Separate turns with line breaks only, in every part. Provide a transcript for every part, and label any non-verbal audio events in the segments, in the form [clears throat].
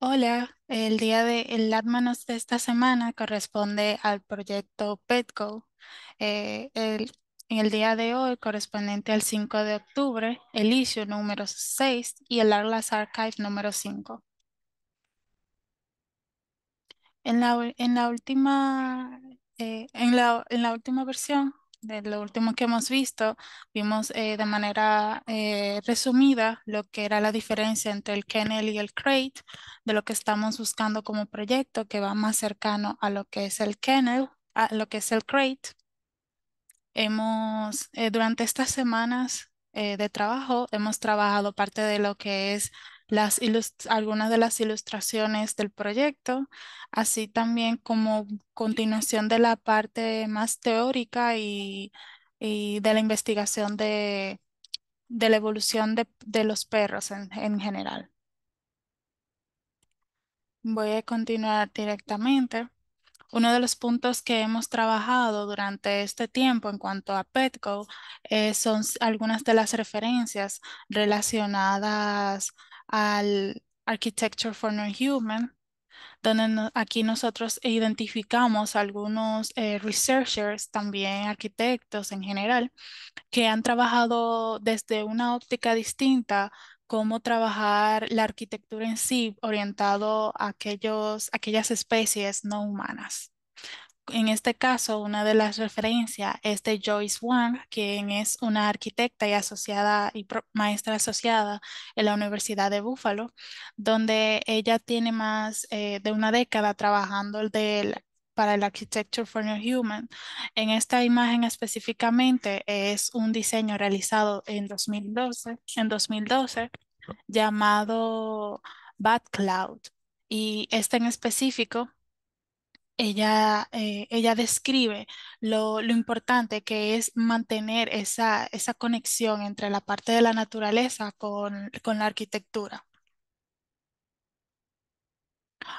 Hola, el día de el manos de esta semana corresponde al proyecto Petco. Eh, el, en el día de hoy, correspondiente al 5 de octubre, el issue número 6 y el Atlas Archive número 5. En la, última, eh, en la última versión de lo último que hemos visto, vimos eh, de manera eh, resumida lo que era la diferencia entre el kennel y el crate, de lo que estamos buscando como proyecto que va más cercano a lo que es el kennel, a lo que es el crate. Hemos, eh, durante estas semanas de trabajo, hemos trabajado parte de lo que es las algunas de las ilustraciones del proyecto, así también como continuación de la parte más teórica y, de la investigación de, de la evolución de, de los perros en, en general. Voy a continuar directamente. Uno de los puntos que hemos trabajado durante este tiempo en cuanto a Petco eh, son algunas de las referencias relacionadas al Architecture for Non-Human, donde aquí nosotros identificamos algunos eh, researchers, también arquitectos en general, que han trabajado desde una óptica distinta cómo trabajar la arquitectura en sí orientado a, aquellos, aquellas especies no humanas en este caso, una de las referencias es de Joyce Wang, quien es una arquitecta y asociada y maestra asociada en la Universidad de Buffalo, donde ella tiene más eh, de una década trabajando para el Architecture for New Human. En esta imagen específicamente es un diseño realizado en 2012, en 2012 llamado Bad Cloud. Y este en específico ella, eh, ella describe lo, importante que es mantener esa, esa, conexión entre la parte de la naturaleza con, con la arquitectura.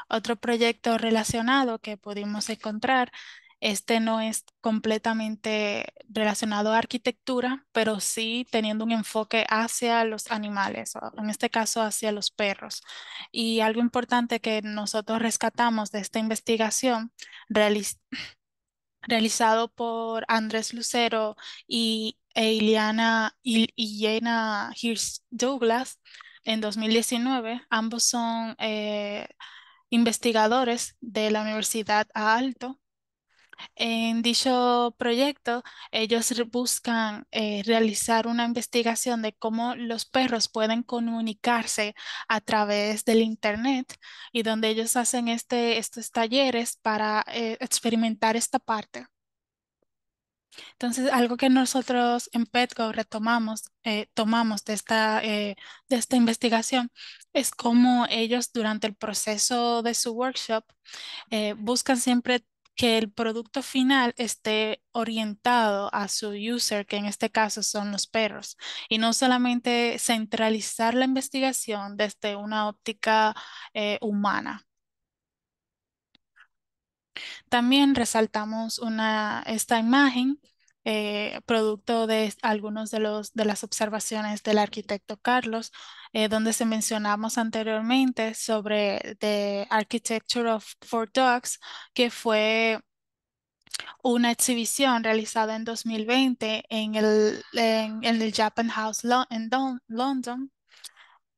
Otro proyecto relacionado que pudimos encontrar este no es completamente relacionado a arquitectura, pero sí teniendo un enfoque hacia los animales, en este caso hacia los perros. Y algo importante que nosotros rescatamos de esta investigación [clears throat] realizado por Andrés Lucero y e Iliana y, Douglas en 2019. Ambos son eh, investigadores de la Universidad Aalto. Alto en dicho proyecto, ellos buscan eh, realizar una investigación de cómo los perros pueden comunicarse a través del Internet y donde ellos hacen este, estos talleres para eh, experimentar esta parte. Entonces, algo que nosotros en Petco retomamos, eh, tomamos de esta, de esta investigación es cómo ellos durante el proceso de su workshop buscan siempre que el producto final esté orientado a su user, que en este caso son los perros, y no solamente centralizar la investigación desde una óptica eh, humana. También resaltamos esta imagen eh, producto de algunos de, de las observaciones del arquitecto Carlos, eh, donde se mencionamos anteriormente sobre The Architecture of, for Dogs, que fue una exhibición realizada en 2020 en el, en, el Japan House en London.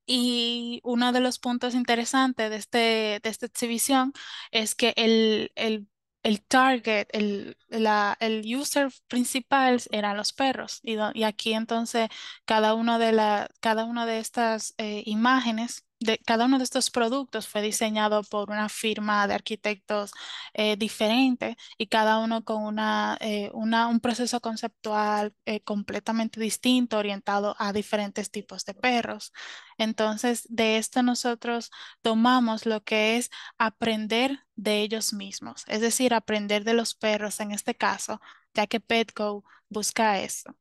Y uno de los puntos interesantes de, este, de esta exhibición es que el, el el target, el, la, el user principal eran los perros. Y, aquí entonces cada, uno de la, cada una de estas eh, imágenes cada uno de estos productos fue diseñado por una firma de arquitectos eh, diferente y cada uno con una, eh, un proceso conceptual eh, completamente distinto, orientado a diferentes tipos de perros. Entonces, de esto nosotros tomamos lo que es aprender de ellos mismos, es decir, aprender de los perros en este caso, ya que Petco busca eso.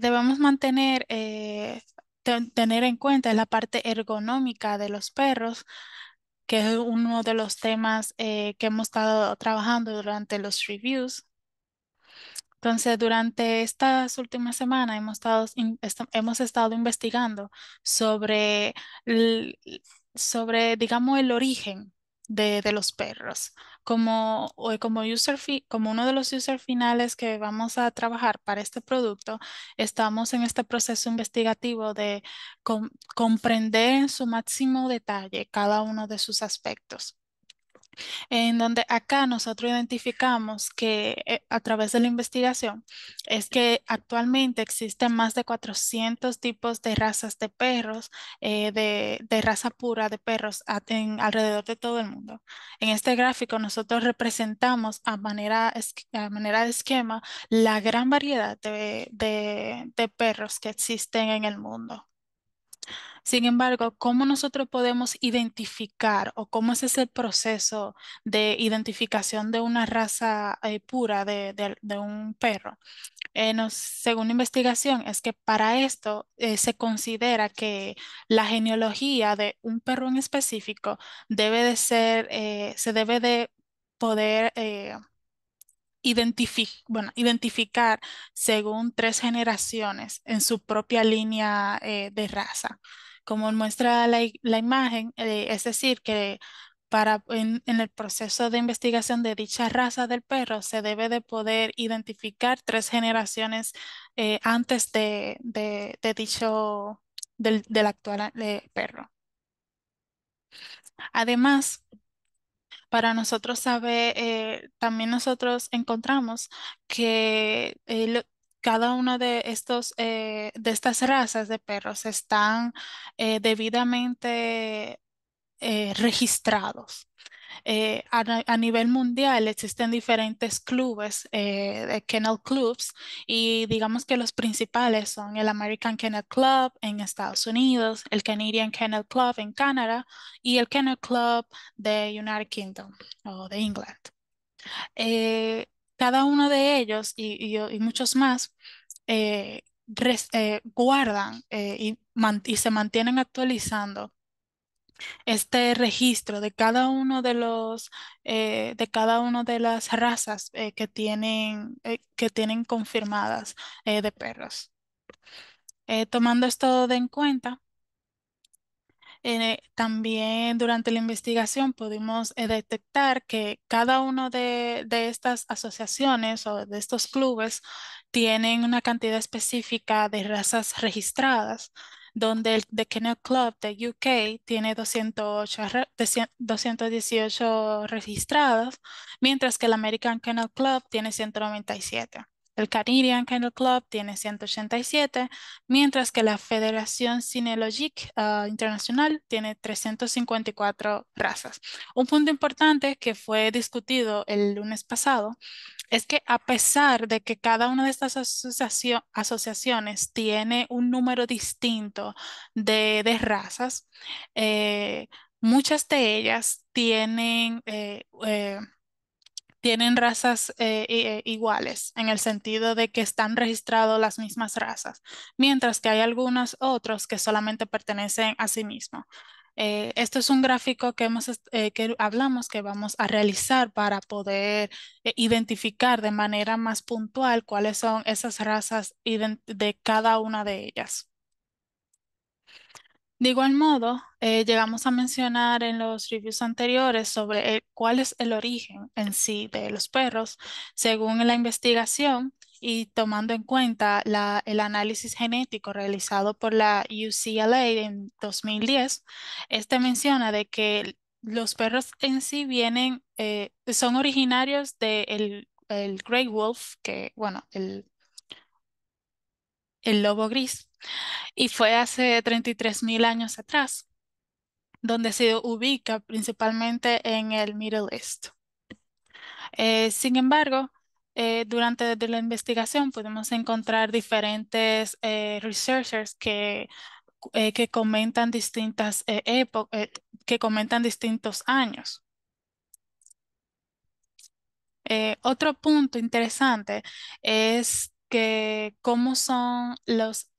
debemos mantener tener en cuenta la parte ergonómica de los perros, que es uno de los temas eh, que hemos estado trabajando durante los reviews. Entonces, durante estas últimas semanas hemos estado, hemos estado investigando sobre, sobre, digamos, el origen de, los perros. Como, como, uno de los user finales que vamos a trabajar para este producto, estamos en este proceso investigativo de comprender en su máximo detalle cada uno de sus aspectos en donde acá nosotros identificamos que eh, a través de la investigación es que actualmente existen más de 400 tipos de razas de perros, eh, de, raza pura de perros alrededor de todo el mundo. En este gráfico nosotros representamos a manera, manera de esquema la gran variedad de perros que existen en el mundo. Sin embargo, ¿cómo nosotros podemos identificar o cómo es ese proceso de identificación de una raza eh, pura de, un perro? Eh, según investigación, es que para esto eh, se considera que la genealogía de un perro en específico debe de ser, eh, se debe de poder bueno, identificar según tres generaciones en su propia línea de raza como muestra la, imagen, eh, es decir, que para en, el proceso de investigación de dicha raza del perro se debe de poder identificar tres generaciones eh, antes de, de, dicho del, actual eh, perro. Además, para nosotros saber, también nosotros encontramos que cada una de estos eh, de estas razas de perros están eh, debidamente eh, registrados. a, nivel mundial existen diferentes clubes, kennel clubs, y digamos que los principales son el American Kennel Club en Estados Unidos, el Canadian Kennel Club en Canadá y el Kennel Club de United Kingdom o de England cada uno de ellos y, muchos más eh, eh, guardan eh, y, se mantienen actualizando este registro de cada uno de los de cada una de las razas que tienen que tienen confirmadas de perros tomando esto de en cuenta eh, también durante la investigación pudimos eh, detectar que cada una de, estas asociaciones o de estos clubes tienen una cantidad específica de razas registradas, donde el The Kennel Club de UK tiene 218 registradas, mientras que el American Kennel Club tiene 197. El Canadian Kennel Club tiene 187, mientras que la Federación Cinelogique ah, Internacional tiene 354 razas. Un punto importante que fue discutido el lunes pasado es que a pesar de que cada una de estas asociaciones tiene un número distinto de, razas, eh, muchas de ellas tienen eh, eh, tienen razas eh, eh, iguales, en el sentido de que están registrados las mismas razas, mientras que hay algunos otros que solamente pertenecen a sí mismos. Eh, esto es un gráfico que, hemos, hablamos que vamos a realizar para poder identificar de manera más puntual cuáles son esas razas de cada una de ellas. De igual modo, eh, llegamos a mencionar en los reviews anteriores sobre eh, cuál es el origen en sí de los perros. Según la investigación y tomando en cuenta el análisis genético realizado por la UCLA en 2010, este menciona de que los perros en sí vienen, eh, son originarios del de el Grey Wolf, que bueno, el lobo gris y fue hace 33.000 años atrás, donde se ubica principalmente en el Middle East. Eh, sin embargo, eh, durante la investigación pudimos encontrar diferentes eh, researchers que, que comentan distintas épocas, que comentan distintos años. otro punto interesante es que cómo son los,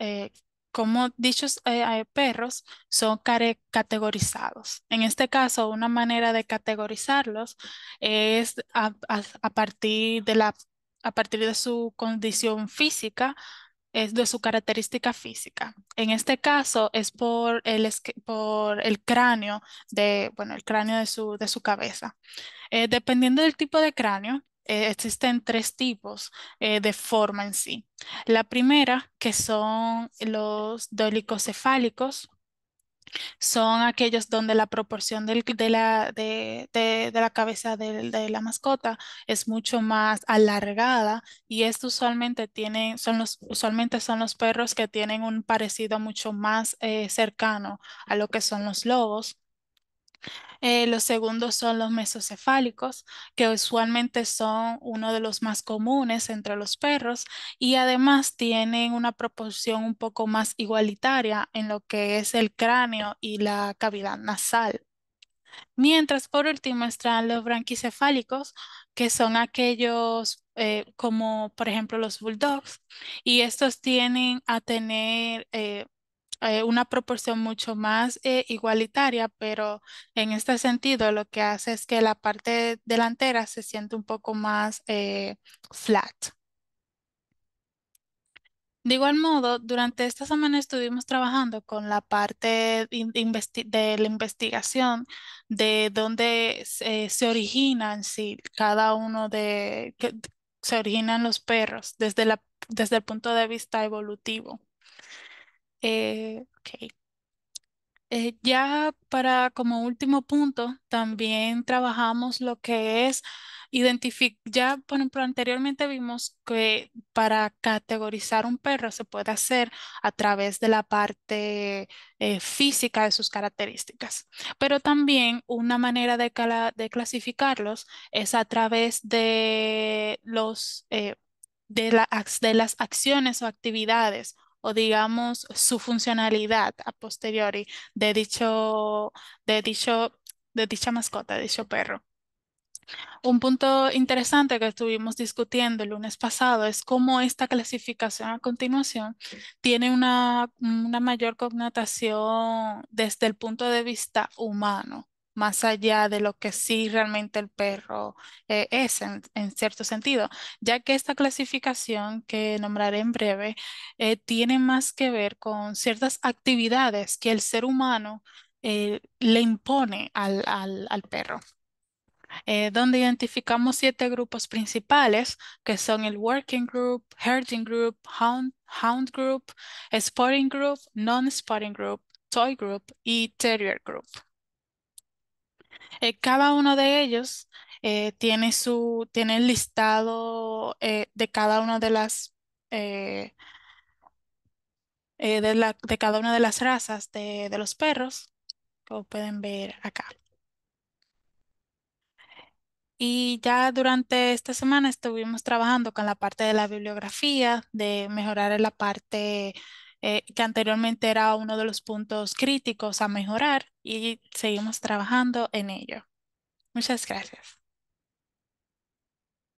como dichos eh, perros son categorizados. En este caso, una manera de categorizarlos es a, partir de la, a partir de su condición física, es de su característica física. En este caso es por el, por el cráneo de, bueno, el cráneo de su, de su cabeza. Eh, dependiendo del tipo de cráneo, eh, existen tres tipos eh, de forma en sí. La primera, que son los dolicocefálicos, son aquellos donde la proporción de, la, cabeza de, la mascota es mucho más alargada y esto usualmente son los, usualmente son los perros que tienen un parecido mucho más eh, cercano a lo que son los lobos. Eh, los segundos son los mesocefálicos, que usualmente son uno de los más comunes entre los perros y además tienen una proporción un poco más igualitaria en lo que es el cráneo y la cavidad nasal. Mientras, por último, están los branquicefálicos, que son aquellos eh, como, por ejemplo, los bulldogs, y estos tienen a tener eh, eh, una proporción mucho más eh, igualitaria, pero en este sentido lo que hace es que la parte delantera se siente un poco más eh, flat. De igual modo, durante esta semana estuvimos trabajando con la parte de la investigación de dónde se originan cada uno de se originan los perros desde el punto de vista evolutivo. Eh, eh, ya para como último punto, también trabajamos lo que es identificar, ya por ejemplo, anteriormente vimos que para categorizar un perro se puede hacer a través de la parte eh, física de sus características, pero también una manera de, clasificarlos es a través de los... de las acciones o actividades o digamos su funcionalidad a posteriori de dicho, de dicho, de dicha mascota, de dicho perro. Un punto interesante que estuvimos discutiendo el lunes pasado es cómo esta clasificación a continuación tiene una, una mayor connotación desde el punto de vista humano más allá de lo que sí realmente el perro eh, es en, cierto sentido, ya que esta clasificación que nombraré en breve eh, tiene más que ver con ciertas actividades que el ser humano eh, le impone al, perro. donde identificamos siete grupos principales, que son el Working Group, Herding Group, Hound, Hound Group, Sporting Group, Non-Sporting Group, Toy Group y Terrier Group. Eh, cada uno de ellos eh, tiene su, tiene el listado eh, de cada una de las de, la, de cada una de las razas de, de los perros, como pueden ver acá. Y ya durante esta semana estuvimos trabajando con la parte de la bibliografía, de mejorar la parte eh, que anteriormente era uno de los puntos críticos a mejorar y seguimos trabajando en ello. Muchas gracias.